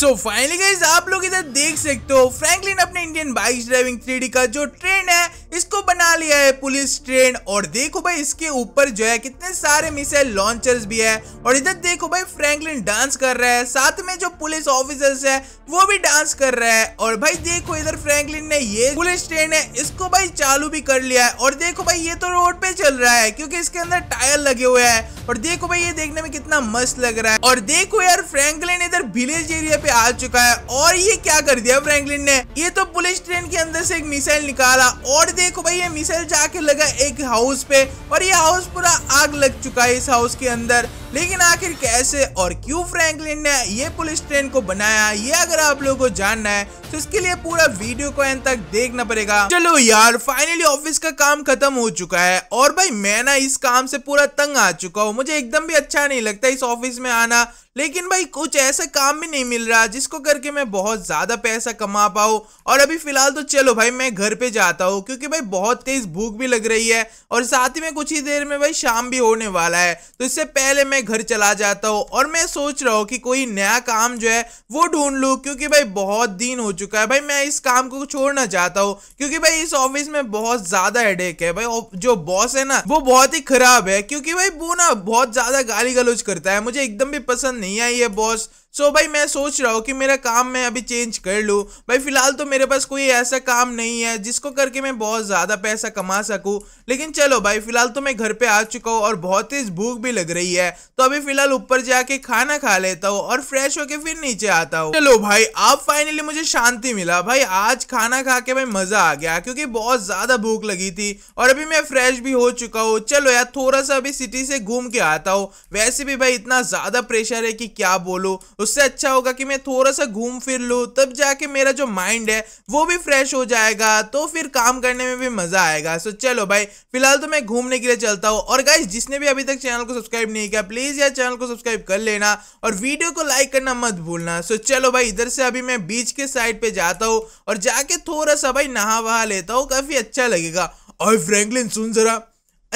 so finally guys आप लोग इधर देख सकते हो फ्रैंकलिन अपने इंडियन बाइक ड्राइविंग थ्री का जो ट्रेन है इसको बना लिया है पुलिस ट्रेन और देखो भाई इसके ऊपर जो है कितने सारे मिसाइल लॉन्चर्स भी है और इधर देखो भाई फ्रैंकलिन डांस कर रहा है साथ में जो पुलिस ऑफिसर्स है वो भी डांस कर रहा है और भाई देखो इधर फ्रैंकलिन ने ये पुलिस ट्रेन है इसको भाई चालू भी कर लिया है और देखो भाई ये तो रोड पे चल रहा है क्योंकि इसके अंदर टायर लगे हुए है और देखो भाई ये देखने में कितना मस्त लग रहा है और देखो यार फ्रेंकलिन इधर विलेज एरिया पे आ चुका है और ये क्या कर दिया फ्रैंकलिन ने ये तो पुलिस ट्रेन के अंदर से एक मिसाइल निकाला और देखो भाई ये मिसाइल जाके लगा एक हाउस पे और ये हाउस पूरा आग लग चुका है इस हाउस के अंदर लेकिन आखिर कैसे और क्यों फ्रैंकलिन ने ये पुलिस ट्रेन को बनाया ये अगर आप लोगों को जानना है तो इसके लिए पूरा वीडियो को एंड तक देखना पड़ेगा चलो यार फाइनली ऑफिस का काम खत्म हो चुका है और भाई मैं ना इस काम से पूरा तंग आ चुका हूँ मुझे एकदम भी अच्छा नहीं लगता इस ऑफिस में आना लेकिन भाई कुछ ऐसा काम भी नहीं मिल रहा जिसको करके मैं बहुत ज़्यादा पैसा कमा पाऊ और अभी फिलहाल तो चलो भाई मैं घर पे जाता हूँ क्योंकि भाई बहुत तेज़ भूख भी लग रही है और साथ ही में कुछ ही देर में भाई शाम भी होने वाला है तो इससे पहले मैं घर चला जाता हूँ और मैं सोच रहा हूँ कि कोई नया काम जो है वो ढूंढ लूँ क्योंकि भाई बहुत दिन हो चुका है भाई मैं इस काम को छोड़ना चाहता हूँ क्योंकि भाई इस ऑफिस में बहुत ज़्यादा हेडेक है भाई जो बॉस है ना वो बहुत ही खराब है क्योंकि भाई वो ना बहुत ज़्यादा गाली गलौज करता है मुझे एकदम भी पसंद नहीं आई है बॉस सो so भाई मैं सोच रहा हूँ कि मेरा काम मैं अभी चेंज कर लूँ भाई फ़िलहाल तो मेरे पास कोई ऐसा काम नहीं है जिसको करके मैं बहुत ज़्यादा पैसा कमा सकूँ लेकिन चलो भाई फ़िलहाल तो मैं घर पे आ चुका हूँ और बहुत ही भूख भी लग रही है तो अभी फ़िलहाल ऊपर जाके खाना खा लेता हूँ और फ्रेश होके फिर नीचे आता हूँ चलो भाई आप फाइनली मुझे शांति मिला भाई आज खाना खा के भाई मज़ा आ गया क्योंकि बहुत ज़्यादा भूख लगी थी और अभी मैं फ्रेश भी हो चुका हूँ चलो यार थोड़ा सा अभी सिटी से घूम के आता हूँ वैसे भी भाई इतना ज़्यादा प्रेशर है कि क्या बोलूँ उससे अच्छा होगा कि मैं थोड़ा सा घूम फिर लूँ तब जाके मेरा जो माइंड है वो भी फ्रेश हो जाएगा तो फिर काम करने में भी मज़ा आएगा सो चलो भाई फिलहाल तो मैं घूमने के लिए चलता हूँ और गाइज जिसने भी अभी तक चैनल को सब्सक्राइब नहीं किया प्लीज़ यार चैनल को सब्सक्राइब कर लेना और वीडियो को लाइक करना मत भूलना सो चलो भाई इधर से अभी मैं बीच के साइड पर जाता हूँ और जाके थोड़ा सा भाई नहा वहा लेता हूँ काफ़ी अच्छा लगेगा और फ्रेंकलिन सुन जरा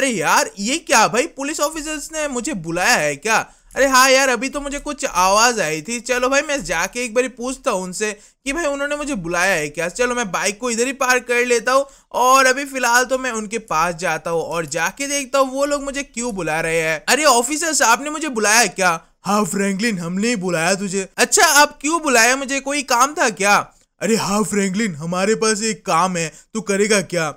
अरे यार ये क्या भाई पुलिस ऑफिसर्स ने मुझे बुलाया है क्या अरे हाँ यार अभी तो मुझे कुछ आवाज़ आई थी चलो भाई मैं जाके एक बार पूछता हूँ उनसे कि भाई उन्होंने मुझे बुलाया है क्या चलो मैं बाइक को इधर ही पार्क कर लेता हूँ और अभी फिलहाल तो मैं उनके पास जाता हूँ और जाके देखता हूँ वो लोग मुझे क्यों बुला रहे हैं अरे ऑफिसर साहब ने मुझे बुलाया क्या हाँ फ्रेंकलिन हमने ही बुलाया तुझे अच्छा आप क्यों बुलाया मुझे कोई काम था क्या अरे हाँ फ्रेंकलिन हमारे पास एक काम है तू करेगा क्या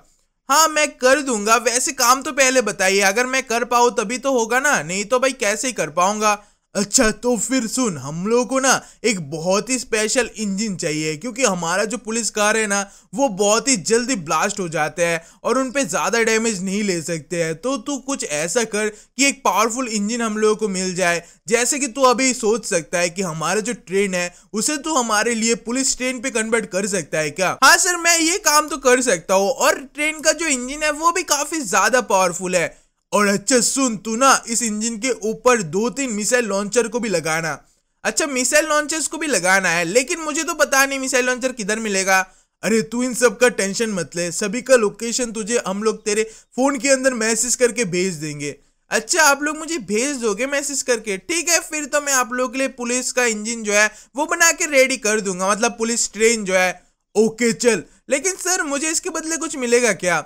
हाँ मैं कर दूंगा वैसे काम तो पहले बताइए अगर मैं कर पाऊँ तभी तो होगा ना नहीं तो भाई कैसे कर पाऊंगा अच्छा तो फिर सुन हम लोगों को ना एक बहुत ही स्पेशल इंजन चाहिए क्योंकि हमारा जो पुलिस कार है ना वो बहुत ही जल्दी ब्लास्ट हो जाते हैं और उन पर ज़्यादा डैमेज नहीं ले सकते हैं तो तू कुछ ऐसा कर कि एक पावरफुल इंजन हम लोगों को मिल जाए जैसे कि तू अभी सोच सकता है कि हमारा जो ट्रेन है उसे तू हमारे लिए पुलिस ट्रेन पे कन्वर्ट कर सकता है क्या हाँ सर मैं ये काम तो कर सकता हूँ और ट्रेन का जो इंजन है वो भी काफ़ी ज़्यादा पावरफुल है और अच्छा सुन तू ना इस इंजन के ऊपर दो तीन मिसाइल लॉन्चर को भी लगाना अच्छा मिसाइल लॉन्चर्स को भी लगाना है लेकिन मुझे तो पता नहीं मिसाइल लॉन्चर किधर मिलेगा अरे तू इन सब का टेंशन मत ले सभी का लोकेशन तुझे हम लोग तेरे फोन के अंदर मैसेज करके भेज देंगे अच्छा आप लोग मुझे भेज दोगे मैसेज करके ठीक है फिर तो मैं आप लोग के लिए पुलिस का इंजन जो है वो बना के रेडी कर दूंगा मतलब पुलिस ट्रेन जो है ओके चल लेकिन सर मुझे इसके बदले कुछ मिलेगा क्या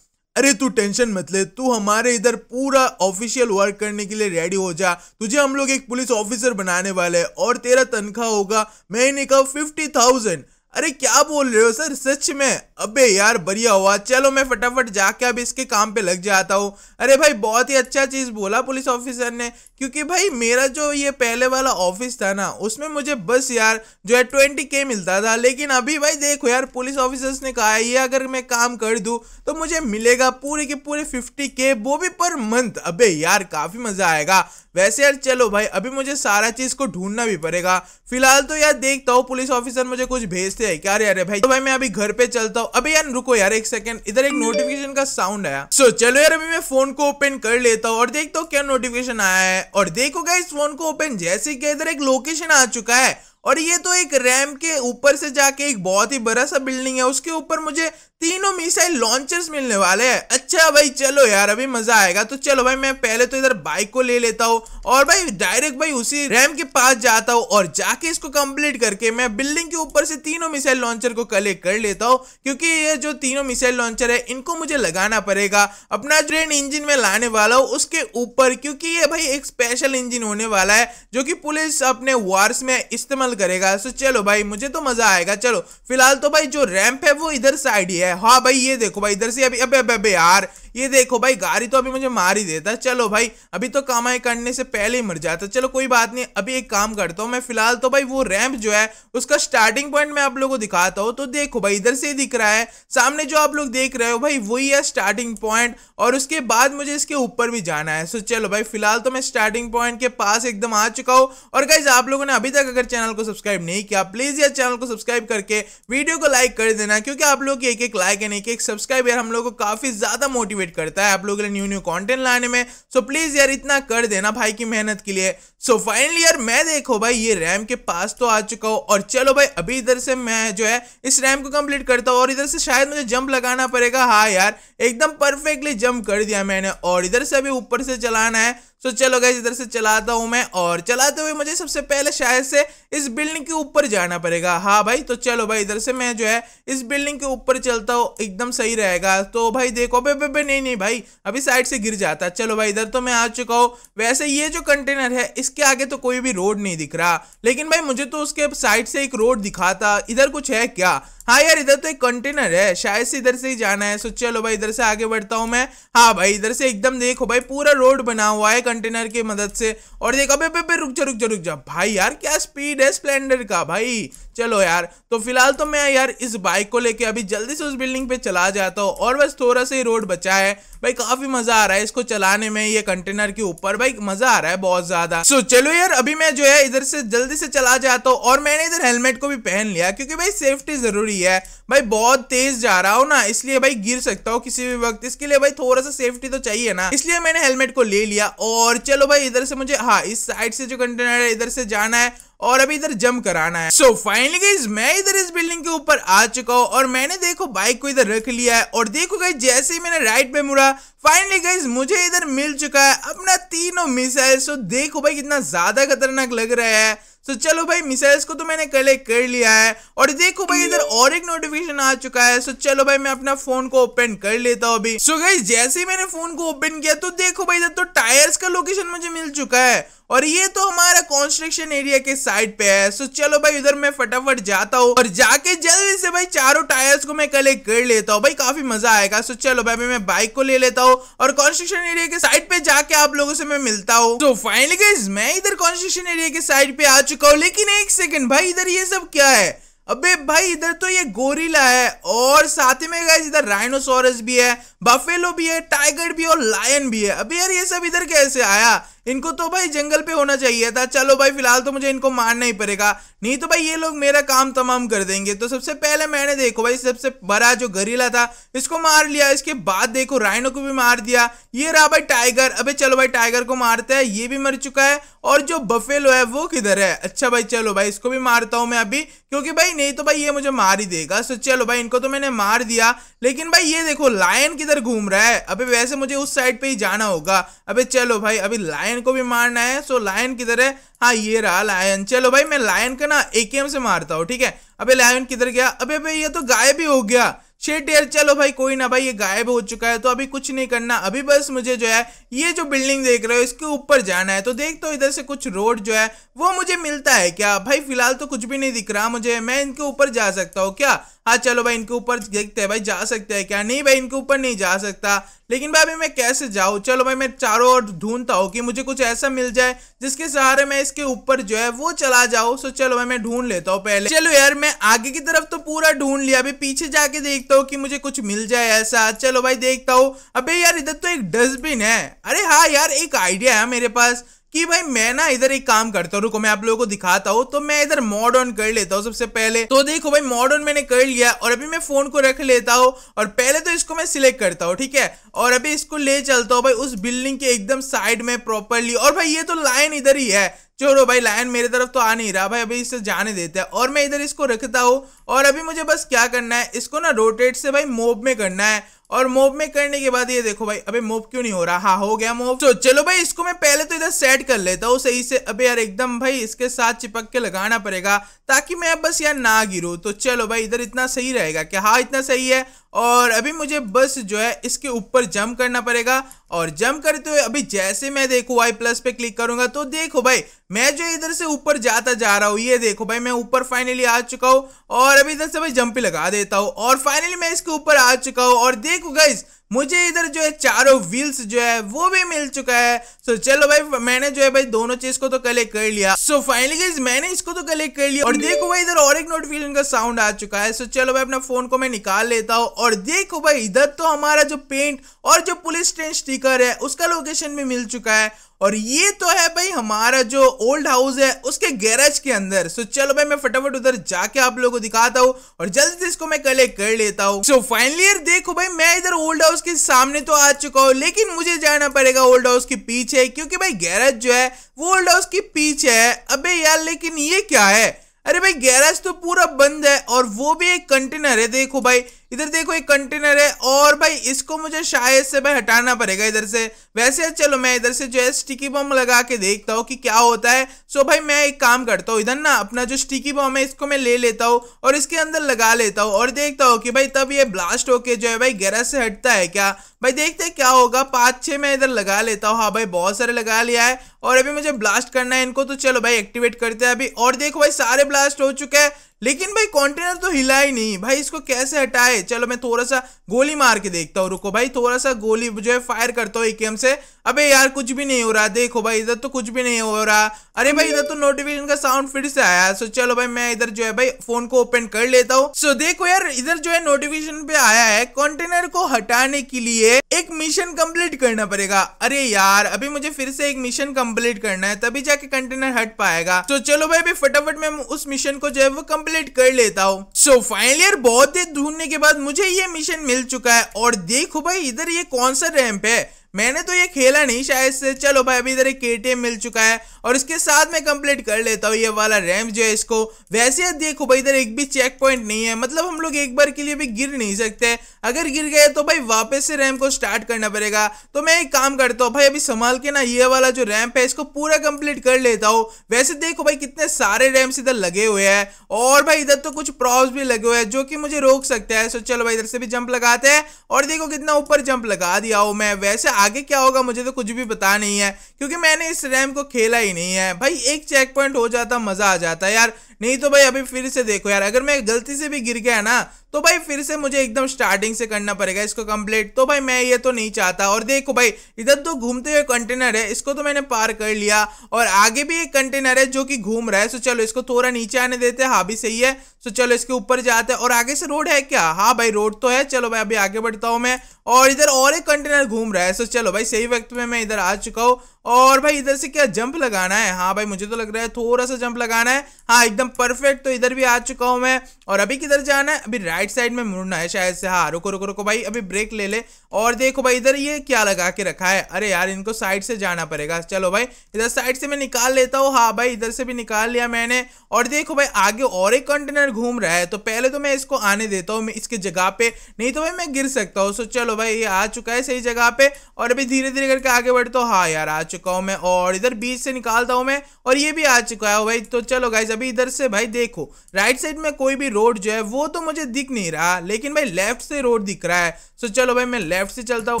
अरे तू टेंशन मत ले तू हमारे इधर पूरा ऑफिशियल वर्क करने के लिए रेडी हो जा तुझे हम लोग एक पुलिस ऑफिसर बनाने वाले हैं और तेरा तनख्वाह होगा महीने का फिफ्टी थाउजेंड अरे क्या बोल रहे हो सर सच में अबे यार बढ़िया हुआ चलो मैं फटाफट जाके अब इसके काम पे लग जाता हूँ अरे भाई बहुत ही अच्छा चीज़ बोला पुलिस ऑफिसर ने क्योंकि भाई मेरा जो ये पहले वाला ऑफिस था ना उसमें मुझे बस यार जो है ट्वेंटी के मिलता था लेकिन अभी भाई देखो यार पुलिस ऑफिसर्स ने कहा ये अगर मैं काम कर दूँ तो मुझे मिलेगा पूरे के पूरे फिफ्टी के वो भी पर मंथ अबे यार काफ़ी मज़ा आएगा वैसे यार चलो भाई अभी मुझे सारा चीज़ को ढूंढना भी पड़ेगा फिलहाल तो यार देखता हूँ पुलिस ऑफिसर मुझे कुछ भेजते देखते हैं क्या यार भाई तो भाई मैं अभी घर पे चलता हूँ अभी यार रुको यार एक सेकंड इधर एक नोटिफिकेशन का साउंड आया सो so, चलो यार अभी मैं फोन को ओपन कर लेता हूँ और देखता हूँ क्या नोटिफिकेशन आया है और देखो इस फोन को ओपन जैसे कि इधर एक लोकेशन आ चुका है और ये तो एक रैम के ऊपर से जाके एक बहुत ही बड़ा सा बिल्डिंग है उसके ऊपर मुझे तीनों मिसाइल लॉन्चर्स मिलने वाले हैं अच्छा भाई चलो यार अभी मजा आएगा तो चलो भाई मैं पहले तो इधर बाइक को ले लेता हूँ और भाई डायरेक्ट भाई उसी रैम के पास जाता हूँ और जाके इसको कंप्लीट करके मैं बिल्डिंग के ऊपर से तीनों मिसाइल लॉन्चर को कलेक्ट कर लेता हूँ क्योंकि ये जो तीनों मिसाइल लॉन्चर है इनको मुझे लगाना पड़ेगा अपना ट्रेन इंजिन में लाने वाला हूँ उसके ऊपर क्योंकि ये भाई एक स्पेशल इंजिन होने वाला है जो कि पुलिस अपने वार्स में इस्तेमाल ट्रैवल करेगा सो चलो भाई मुझे तो मजा आएगा चलो फिलहाल तो भाई जो रैंप है वो इधर साइड ही है हाँ भाई ये देखो भाई इधर से अभी अबे अबे, अबे यार ये देखो भाई गाड़ी तो अभी मुझे मार ही देता चलो भाई अभी तो कमाई करने से पहले ही मर जाता चलो कोई बात नहीं अभी एक काम करता हूँ मैं फिलहाल तो भाई वो रैम्प जो है उसका स्टार्टिंग पॉइंट मैं आप लोगों को दिखाता हूँ तो देखो भाई इधर से दिख रहा है सामने जो आप लोग देख रहे हो भाई वही है स्टार्टिंग पॉइंट और उसके बाद मुझे इसके ऊपर भी जाना है सो चलो भाई फिलहाल तो मैं स्टार्टिंग पॉइंट के पास एकदम आ चुका हूँ और गाइज आप लोगों ने अभी तक अगर चैनल को सब्सक्राइब नहीं किया प्लीज यार चैनल को सब्सक्राइब करके वीडियो को लाइक कर देना क्योंकि आप लोग एक एक लाइक एंड एक एक सब्सक्राइब यार हम लोग को काफी ज्यादा मोटिवेट मोटिवेट करता है आप लोगों के लिए न्यू न्यू कंटेंट लाने में सो so, प्लीज़ यार इतना कर देना भाई की मेहनत के लिए सो so, फाइनली यार मैं देखो भाई ये रैम के पास तो आ चुका हूँ और चलो भाई अभी इधर से मैं जो है इस रैम को कंप्लीट करता हूँ और इधर से शायद मुझे जंप लगाना पड़ेगा हाँ यार एकदम परफेक्टली जंप कर दिया मैंने और इधर से अभी ऊपर से चलाना है सो चलो गई इधर से चलाता हूँ मैं और चलाते हुए मुझे सबसे पहले शायद से इस बिल्डिंग के ऊपर जाना पड़ेगा हाँ भाई तो चलो भाई इधर से मैं जो है इस बिल्डिंग के ऊपर चलता हूँ एकदम सही रहेगा तो भाई देखो बे बे, बे नहीं नहीं भाई अभी साइड से गिर जाता चलो भाई इधर तो मैं आ चुका हूँ वैसे ये जो कंटेनर है इसके आगे तो कोई भी रोड नहीं दिख रहा लेकिन भाई मुझे तो उसके साइड से एक रोड दिखाता इधर कुछ है क्या हाँ यार इधर तो एक कंटेनर है शायद से इधर से ही जाना है सो चलो भाई इधर से आगे बढ़ता हूँ मैं हाँ भाई इधर से एकदम देखो भाई पूरा रोड बना हुआ है कंटेनर की मदद से और देख अबे बे रुक जा रुक जा रुक जा भाई यार क्या स्पीड है स्प्लेंडर का भाई चलो यार तो फिलहाल तो मैं यार इस बाइक को लेके अभी जल्दी से उस बिल्डिंग पे चला जाता हूँ और बस थोड़ा सा ही रोड बचा है भाई काफी मजा आ रहा है इसको चलाने में ये कंटेनर के ऊपर भाई मजा आ रहा है बहुत ज्यादा सो चलो यार अभी मैं जो है इधर से जल्दी से चला जाता हूँ और मैंने इधर हेलमेट को भी पहन लिया क्योंकि भाई सेफ्टी जरूरी है भाई बहुत तेज जा रहा हूँ ना इसलिए भाई गिर सकता हूँ किसी भी वक्त इसके लिए भाई थोड़ा सा सेफ्टी तो चाहिए ना इसलिए मैंने हेलमेट को ले लिया और चलो भाई इधर से मुझे हाँ इस साइड से जो कंटेनर है इधर से जाना है और अभी इधर जम कराना है सो फाइनली गाइज मैं इधर इस बिल्डिंग के ऊपर आ चुका हूँ और मैंने देखो बाइक को इधर रख लिया है और देखो गई जैसे ही मैंने राइट पे मुड़ा फाइनली गाइज मुझे इधर मिल चुका है अपना तीनों मिसाइल सो देखो भाई कितना ज्यादा खतरनाक लग रहा है तो चलो भाई मिसाइल्स को तो मैंने कलेक्ट कर लिया है और देखो भाई इधर और एक नोटिफिकेशन आ चुका है सो चलो भाई मैं अपना फोन को ओपन कर लेता हूँ अभी सो गई जैसे ही मैंने फोन को ओपन किया तो देखो भाई इधर तो टायर्स का लोकेशन मुझे मिल चुका है और ये तो हमारा कंस्ट्रक्शन एरिया के साइड पे है सो चलो भाई उधर मैं फटाफट जाता हूँ और जाके जल्दी से भाई चारों टायर्स को मैं कलेक्ट कर लेता हूँ भाई काफी मजा आएगा सो चलो भाई मैं बाइक को ले लेता हूँ और कंस्ट्रक्शन एरिया के साइड पे जाके आप लोगों से मैं मिलता हूँ तो फाइनली मैं इधर कंस्ट्रक्शन एरिया के साइड पे आ चुका हूँ लेकिन एक सेकेंड भाई इधर ये सब क्या है अबे भाई इधर तो ये गोरिला है और साथ ही में गाइज इधर राइनोसोरस भी है बफेलो भी है टाइगर भी और लायन भी है अभी यार ये सब इधर कैसे आया इनको तो भाई जंगल पे होना चाहिए था चलो भाई फिलहाल तो मुझे इनको मारना ही पड़ेगा नहीं तो भाई ये लोग मेरा काम तमाम कर देंगे तो सबसे पहले मैंने देखो भाई सबसे बड़ा जो गरीला था इसको मार लिया इसके बाद देखो राइनो को भी मार दिया ये रहा भाई टाइगर अबे चलो भाई टाइगर को मारते हैं ये भी मर चुका है और जो बफेलो है वो किधर है अच्छा भाई चलो भाई इसको भी मारता हूँ मैं अभी क्योंकि भाई नहीं तो भाई ये मुझे मार ही देगा सो चलो भाई इनको तो मैंने मार दिया लेकिन भाई ये देखो लायन किधर घूम रहा है अभी वैसे मुझे उस साइड पे ही जाना होगा अभी चलो भाई अभी लायन को भी मारना है सो लायन किधर है हाँ ये रहा लायन चलो भाई मैं लायन का ना एके से मारता हूँ ठीक है अभी लायन किधर गया अभी भाई ये तो गायब ही हो गया शेट यार चलो भाई कोई ना भाई ये गायब हो चुका है तो अभी कुछ नहीं करना अभी बस मुझे जो है ये जो बिल्डिंग देख रहे हो इसके ऊपर जाना है तो देख तो इधर से कुछ रोड जो है वो मुझे मिलता है क्या भाई फिलहाल तो कुछ भी नहीं दिख रहा मुझे मैं इनके ऊपर जा सकता हूँ क्या हाँ चलो भाई इनके ऊपर देखते हैं भाई जा सकते हैं क्या नहीं भाई इनके ऊपर नहीं जा सकता लेकिन भाई अभी मैं कैसे जाऊँ चलो भाई मैं चारों ओर ढूंढता हूँ कि मुझे कुछ ऐसा मिल जाए जिसके सहारे मैं इसके ऊपर जो है वो चला जाऊँ सो चलो भाई मैं ढूंढ लेता हूँ पहले चलो यार मैं आगे की तरफ तो पूरा ढूंढ लिया अभी पीछे जाके देखता हूँ कि मुझे कुछ मिल जाए ऐसा चलो भाई देखता हूँ अभी यार इधर तो एक डस्टबिन है अरे हाँ यार एक आइडिया है मेरे पास कि भाई मैं ना इधर एक काम करता हूँ रुको मैं आप लोगों को दिखाता हूँ तो मैं इधर मॉड ऑन कर लेता हूँ सबसे पहले तो देखो भाई मॉड ऑन मैंने कर लिया और अभी मैं फोन को रख लेता हूँ और पहले तो इसको मैं सिलेक्ट करता हूँ ठीक है और अभी इसको ले चलता हूँ भाई उस बिल्डिंग के एकदम साइड में प्रॉपरली और भाई ये तो लाइन इधर ही है चलो भाई लाइन मेरी तरफ तो आ नहीं रहा भाई अभी इसे जाने देते हैं और मैं इधर इसको रखता हूँ और अभी मुझे बस क्या करना है इसको ना रोटेट से भाई मोब में करना है और मोब में करने के बाद ये देखो भाई अबे मोब क्यों नहीं हो रहा हाँ हो गया मोब तो चलो भाई इसको मैं पहले तो इधर सेट कर लेता हूँ सही से अबे यार एकदम भाई इसके साथ चिपक के लगाना पड़ेगा ताकि मैं अब बस यार ना गिरूँ तो चलो भाई इधर इतना सही रहेगा कि हाँ इतना सही है और अभी मुझे बस जो है इसके ऊपर जंप करना पड़ेगा और जंप करते हुए अभी जैसे मैं देखो वाई प्लस पे क्लिक करूंगा तो देखो भाई मैं जो इधर से ऊपर जाता जा रहा हूँ ये देखो भाई मैं ऊपर फाइनली आ चुका हूँ और अभी इधर से भाई जंप लगा देता हूँ और फाइनली मैं इसके ऊपर आ चुका हूँ और देख देखो गाइज मुझे इधर जो है चारों व्हील्स जो है वो भी मिल चुका है सो so, चलो भाई मैंने जो है भाई दोनों चीज को तो कलेक्ट कर लिया सो फाइनली गाइज मैंने इसको तो कलेक्ट कर लिया और देखो भाई इधर और एक नोटिफिकेशन का साउंड आ चुका है सो so, चलो भाई अपना फोन को मैं निकाल लेता हूँ और देखो भाई इधर तो हमारा जो पेंट और जो पुलिस ट्रेन स्टीकर है उसका लोकेशन भी मिल चुका है और ये तो है भाई हमारा जो ओल्ड हाउस है उसके गैरेज के अंदर सो चलो भाई मैं फटाफट उधर जाके आप लोगों को दिखाता हूँ और जल्दी से इसको मैं कलेक्ट कर लेता हूँ सो फाइनली यार देखो भाई मैं इधर ओल्ड हाउस के सामने तो आ चुका हूँ लेकिन मुझे जाना पड़ेगा ओल्ड हाउस के पीछे क्योंकि भाई गैरेज जो है वो ओल्ड हाउस के पीछे है अब यार लेकिन ये क्या है अरे भाई गैरेज तो पूरा बंद है और वो भी एक कंटेनर है देखो भाई इधर देखो एक कंटेनर है और भाई इसको मुझे शायद से भाई हटाना पड़ेगा इधर से वैसे चलो मैं इधर से जो है स्टिकी बम लगा के देखता हूँ कि क्या होता है सो भाई मैं एक काम करता हूँ इधर ना अपना जो स्टिकी बम है इसको मैं ले लेता हूँ और इसके अंदर लगा लेता हूँ और देखता हूँ कि भाई तब ये ब्लास्ट होके जो है भाई गैराज से हटता है क्या भाई देखते हैं क्या होगा पाँच छः मैं इधर लगा लेता हूँ हाँ भाई बहुत सारे लगा लिया है और अभी मुझे ब्लास्ट करना है इनको तो चलो भाई एक्टिवेट करते हैं अभी और देखो भाई सारे ब्लास्ट हो चुके हैं लेकिन भाई कॉन्टेनर तो हिला ही नहीं भाई इसको कैसे हटाए चलो मैं थोड़ा सा गोली मार के देखता हूँ रुको भाई थोड़ा सा गोली जो है फायर करता हूँ एकेएम से अबे यार कुछ भी नहीं हो रहा देखो भाई इधर तो कुछ भी नहीं हो रहा अरे भाई इधर तो नोटिफिकेशन का साउंड फिर से आया सो चलो भाई मैं इधर जो है भाई फोन को ओपन कर लेता हूँ सो देखो यार इधर जो है नोटिफिकेशन पे आया है कॉन्टेनर को हटाने के लिए एक मिशन कंप्लीट करना पड़ेगा अरे यार अभी मुझे फिर से एक मिशन कम्प्लीट करना है तभी जाके कंटेनर हट पाएगा तो चलो भाई अभी फटाफट में उस मिशन को जो है वो कम्प्लीट कंप्लीट कर लेता हूँ सो फाइनल यार बहुत देर ढूंढने के बाद मुझे ये मिशन मिल चुका है और देखो भाई इधर ये कौन सा रैंप है मैंने तो ये खेला नहीं शायद से चलो भाई अभी इधर एक केटीएम मिल चुका है और इसके साथ मैं कंप्लीट कर लेता हूँ ये वाला रैम जो है इसको वैसे देखो भाई इधर एक भी चेक पॉइंट नहीं है मतलब हम लोग एक बार के लिए भी गिर नहीं सकते अगर गिर गए तो भाई वापस से रैम को स्टार्ट करना पड़ेगा तो मैं एक काम करता हूँ भाई अभी संभाल के ना ये वाला जो रैम्प है इसको पूरा कंप्लीट कर लेता हूँ वैसे देखो भाई कितने सारे रैम्प इधर लगे हुए हैं और भाई इधर तो कुछ प्रॉब्स भी लगे हुए हैं जो कि मुझे रोक सकते हैं सो चलो भाई इधर से भी जंप लगाते हैं और देखो कितना ऊपर जंप लगा दिया हूँ मैं वैसे आगे क्या होगा मुझे तो कुछ भी पता नहीं है क्योंकि मैंने इस रैम को खेला ही नहीं है भाई एक चेक पॉइंट हो जाता मज़ा आ जाता यार नहीं तो भाई अभी फिर से देखो यार अगर मैं गलती से भी गिर गया ना तो भाई फिर से मुझे एकदम स्टार्टिंग से करना पड़ेगा इसको कंप्लीट तो भाई मैं ये तो नहीं चाहता और देखो भाई इधर तो घूमते हुए कंटेनर है इसको तो मैंने पार कर लिया और आगे भी एक कंटेनर है जो कि घूम रहा है सो चलो इसको थोड़ा नीचे आने देते हैं हाँ भी सही है सो चलो इसके ऊपर जाते हैं और आगे से रोड है क्या हाँ भाई रोड तो है चलो भाई अभी आगे बढ़ता हूँ मैं और इधर और एक कंटेनर घूम रहा है सो चलो भाई सही वक्त में मैं इधर आ चुका हूँ और भाई इधर से क्या जंप लगाना है हाँ भाई मुझे तो लग रहा है थोड़ा सा जंप लगाना है हाँ एकदम परफेक्ट तो इधर भी आ चुका हूँ मैं और अभी किधर जाना है अभी राइट राइट साइड में मुड़ना है शायद से हाँ रुको रुको रुको भाई अभी ब्रेक ले ले और देखो भाई इधर ये क्या लगा के रखा है अरे यार इनको साइड से जाना पड़ेगा चलो भाई इधर साइड से मैं निकाल लेता हूँ हाँ भाई इधर से भी निकाल लिया मैंने और देखो भाई आगे और एक कंटेनर घूम रहा है तो पहले तो मैं इसको आने देता हूँ इसके जगह पे नहीं तो भाई मैं गिर सकता हूँ सो चलो भाई ये आ चुका है सही जगह पे और अभी धीरे धीरे करके आगे बढ़ता हूँ हाँ यार आ चुका हूँ मैं और इधर बीच से निकालता हूँ मैं और ये भी आ चुका है भाई तो चलो गाइज अभी इधर से भाई देखो राइट साइड में कोई भी रोड जो है वो तो मुझे दिख नहीं रहा लेकिन भाई लेफ्ट से रोड दिख रहा है सो चलो भाई मैं लेफ्ट से चलता हूँ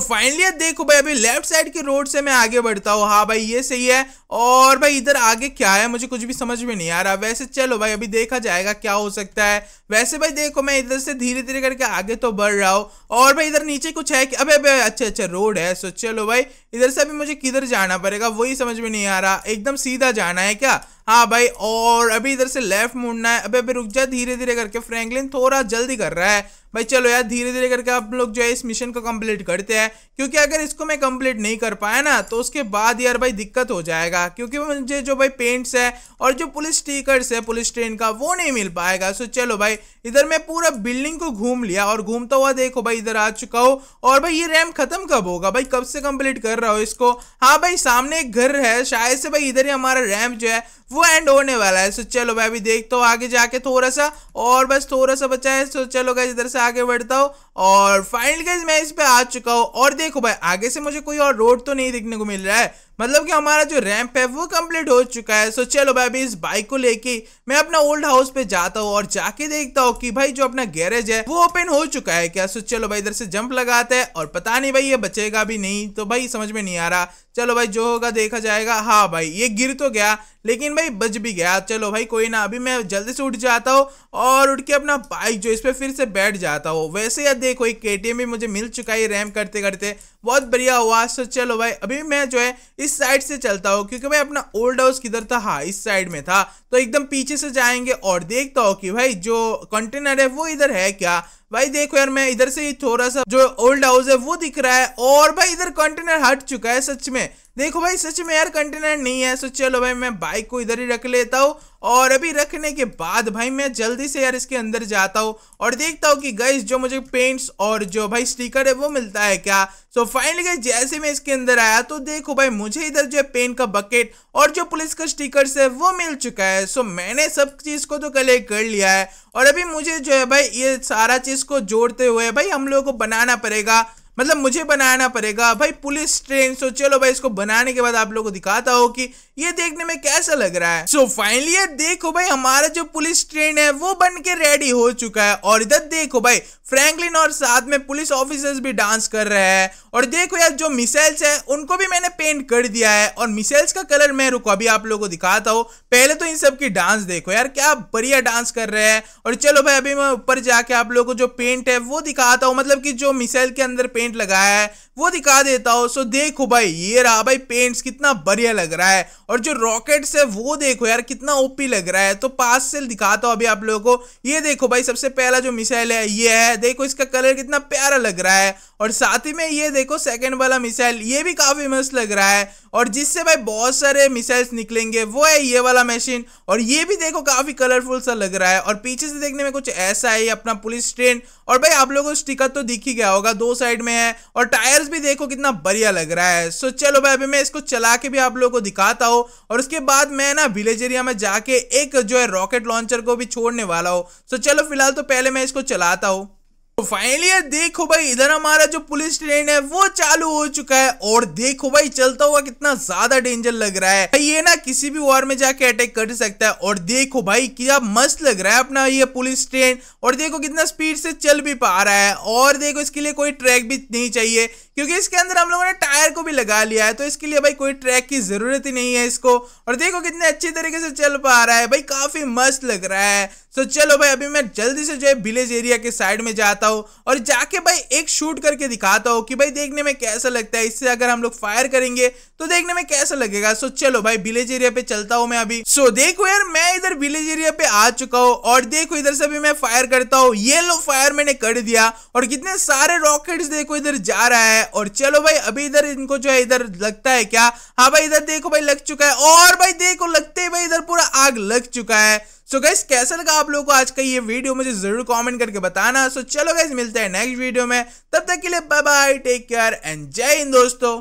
फाइनली देखो भाई अभी लेफ्ट साइड के रोड से मैं आगे बढ़ता हूँ हाँ भाई ये सही है और भाई इधर आगे क्या है मुझे कुछ भी समझ में नहीं आ रहा वैसे चलो भाई अभी देखा जाएगा क्या हो सकता है वैसे भाई देखो मैं इधर से धीरे धीरे करके आगे तो बढ़ रहा हूँ और भाई इधर नीचे कुछ है कि अबे अबे अच्छा अच्छा रोड है सो चलो भाई इधर से अभी मुझे किधर जाना पड़ेगा वही समझ में नहीं आ रहा एकदम सीधा जाना है क्या हाँ भाई और अभी इधर से लेफ्ट मुड़ना है अबे अभी रुक जा धीरे धीरे करके फ्रैंकलिन थोड़ा जल्दी कर रहा है भाई चलो यार धीरे धीरे करके आप लोग जो है इस मिशन को कंप्लीट करते हैं क्योंकि अगर इसको मैं कंप्लीट नहीं कर पाया ना तो उसके बाद यार भाई दिक्कत हो जाएगा क्योंकि मुझे जो भाई पेंट्स है और जो पुलिस स्टिकर्स है पुलिस ट्रेन का वो नहीं मिल पाएगा सो चलो भाई इधर मैं पूरा बिल्डिंग को घूम लिया और घूमता हुआ देखो भाई इधर आ चुका हो और भाई ये रैम खत्म कब होगा भाई कब से कंप्लीट कर रहा हो इसको हाँ भाई सामने एक घर है शायद से भाई इधर ही हमारा रैम जो है वो एंड होने वाला है सो चलो भाई अभी देखता हूँ आगे जाके थोड़ा सा और बस थोड़ा सा बचा है सो चलो भाई इधर से आगे बढ़ता हूँ और फाइनल गाइज मैं इस पर आ चुका हूँ और देखो भाई आगे से मुझे कोई और रोड तो नहीं देखने को मिल रहा है मतलब कि हमारा जो रैंप है वो कंप्लीट हो चुका है सो चलो भाई अभी इस बाइक को लेके मैं अपना ओल्ड हाउस पे जाता हूँ और जाके देखता हूँ कि भाई जो अपना गैरेज है वो ओपन हो चुका है क्या सो चलो भाई इधर से जंप लगाते हैं और पता नहीं भाई ये बचेगा भी नहीं तो भाई समझ में नहीं आ रहा चलो भाई जो होगा देखा जाएगा हाँ भाई ये गिर तो गया लेकिन भाई बच भी गया चलो भाई कोई ना अभी मैं जल्दी से उठ जाता हूँ और उठ के अपना बाइक जो इस पर फिर से बैठ जाता हूँ वैसे यार देखो एक के भी मुझे मिल चुका है रैम करते करते बहुत बढ़िया हुआ सो चलो भाई अभी मैं जो है इस साइड से चलता हूँ क्योंकि भाई अपना ओल्ड हाउस किधर था हाँ इस साइड में था तो एकदम पीछे से जाएंगे और देखता हूँ कि भाई जो कंटेनर है वो इधर है क्या भाई देखो यार मैं इधर से ही थोड़ा सा जो ओल्ड हाउस है वो दिख रहा है और भाई इधर कंटेनर हट चुका है सच में देखो भाई सच में यार कंटेनर नहीं है सो चलो भाई मैं बाइक को इधर ही रख लेता हूँ और अभी रखने के बाद भाई मैं जल्दी से यार इसके अंदर जाता हूँ और देखता हूँ कि गैस जो मुझे पेंट्स और जो भाई स्टिकर है वो मिलता है क्या सो so, फाइनली गई जैसे मैं इसके अंदर आया तो देखो भाई मुझे इधर जो है पेंट का बकेट और जो पुलिस का स्टिकर्स है वो मिल चुका है सो so, मैंने सब चीज़ को तो कलेक्ट कर लिया है और अभी मुझे जो है भाई ये सारा चीज़ को जोड़ते हुए भाई हम लोगों को बनाना पड़ेगा मतलब मुझे बनाना पड़ेगा भाई पुलिस ट्रेन सो चलो भाई इसको बनाने के बाद आप लोगों को दिखाता हो कि ये देखने में कैसा लग रहा है सो so, फाइनली ये देखो भाई हमारा जो पुलिस ट्रेन है वो बन के रेडी हो चुका है और इधर देखो भाई फ्रैंकलिन और साथ में पुलिस ऑफिसर्स भी डांस कर रहे हैं और देखो यार जो मिसाइल्स है उनको भी मैंने पेंट कर दिया है और मिसाइल्स का कलर मैं रुको अभी आप लोगों को दिखाता हूँ पहले तो इन सब की डांस देखो यार क्या बढ़िया डांस कर रहे हैं और चलो भाई अभी मैं ऊपर जाके आप लोगों को जो पेंट है वो दिखाता हूँ मतलब कि जो मिसाइल के अंदर पेंट पेंट लगाया है वो दिखा देता हूँ सो देखो भाई ये रहा भाई पेंट्स कितना बढ़िया लग रहा है और जो रॉकेट्स है वो देखो यार कितना ओपी लग रहा है तो पास से दिखाता हूँ अभी आप लोगों को ये देखो भाई सबसे पहला जो मिसाइल है ये है देखो इसका कलर कितना प्यारा लग रहा है और साथ ही में ये देखो सेकेंड वाला मिसाइल ये भी काफ़ी मस्त लग रहा है और जिससे भाई बहुत सारे मिसाइल्स निकलेंगे वो है ये वाला मशीन और ये भी देखो काफ़ी कलरफुल सा लग रहा है और पीछे से देखने में कुछ ऐसा है अपना पुलिस ट्रेन और भाई आप लोगों को स्टिकर तो दिख ही गया होगा दो साइड में है और टायर कलर्स भी देखो कितना बढ़िया लग रहा है सो चलो भाई अभी मैं इसको चला के भी आप लोगों को दिखाता हूँ और उसके बाद मैं ना विलेज एरिया में जाके एक जो है रॉकेट लॉन्चर को भी छोड़ने वाला हूँ सो चलो फिलहाल तो पहले मैं इसको चलाता हूँ तो फाइनली देखो भाई इधर हमारा जो पुलिस ट्रेन है वो चालू हो चुका है और देखो भाई चलता हुआ कितना ज्यादा डेंजर लग रहा है भाई ये ना किसी भी वॉर में जाके अटैक कर सकता है और देखो भाई क्या मस्त लग रहा है अपना ये पुलिस ट्रेन और देखो कितना स्पीड से चल भी पा रहा है और देखो इसके लिए कोई ट्रैक भी नहीं चाहिए क्योंकि इसके अंदर हम लोगों ने टायर को भी लगा लिया है तो इसके लिए भाई कोई ट्रैक की ज़रूरत ही नहीं है इसको और देखो कितने अच्छी तरीके से चल पा रहा है भाई काफ़ी मस्त लग रहा है सो तो चलो भाई अभी मैं जल्दी से जो है विलेज एरिया के साइड में जाता हूँ और जाके भाई एक शूट करके दिखाता हूँ कि भाई देखने में कैसा लगता है इससे अगर हम लोग फायर करेंगे तो देखने में कैसा लगेगा सो तो चलो भाई विलेज एरिया पे चलता हूँ मैं अभी सो देखो यार मैं इधर विलेज एरिया पे आ चुका हूँ और देखो इधर से भी मैं फायर करता हूँ ये लो फायर मैंने कर दिया और कितने सारे रॉकेट देखो इधर जा रहा है है और चलो भाई अभी इधर इनको जो है इधर लगता है क्या हाँ भाई इधर देखो भाई लग चुका है और भाई देखो लगते ही भाई इधर पूरा आग लग चुका है सो so गैस कैसा लगा आप लोगों को आज का ये वीडियो मुझे जरूर कमेंट करके बताना सो so चलो गैस मिलते हैं नेक्स्ट वीडियो में तब तक के लिए bye bye take care and जय हिंद दोस्तों